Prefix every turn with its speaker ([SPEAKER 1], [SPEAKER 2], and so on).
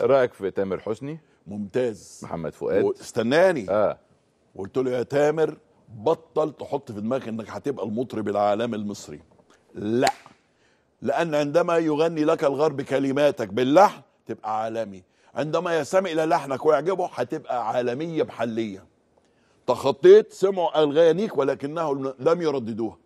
[SPEAKER 1] رايك في تامر حسني ممتاز محمد فؤاد استناني اه وقلت له يا تامر بطل تحط في دماغك انك هتبقى المطرب العالمي المصري لا لان عندما يغني لك الغرب كلماتك باللحن تبقى عالمي عندما يستمع الى لحنك ويعجبه هتبقى عالميه محليه تخطيت سمعوا اغانيك ولكنهم لم يرددوها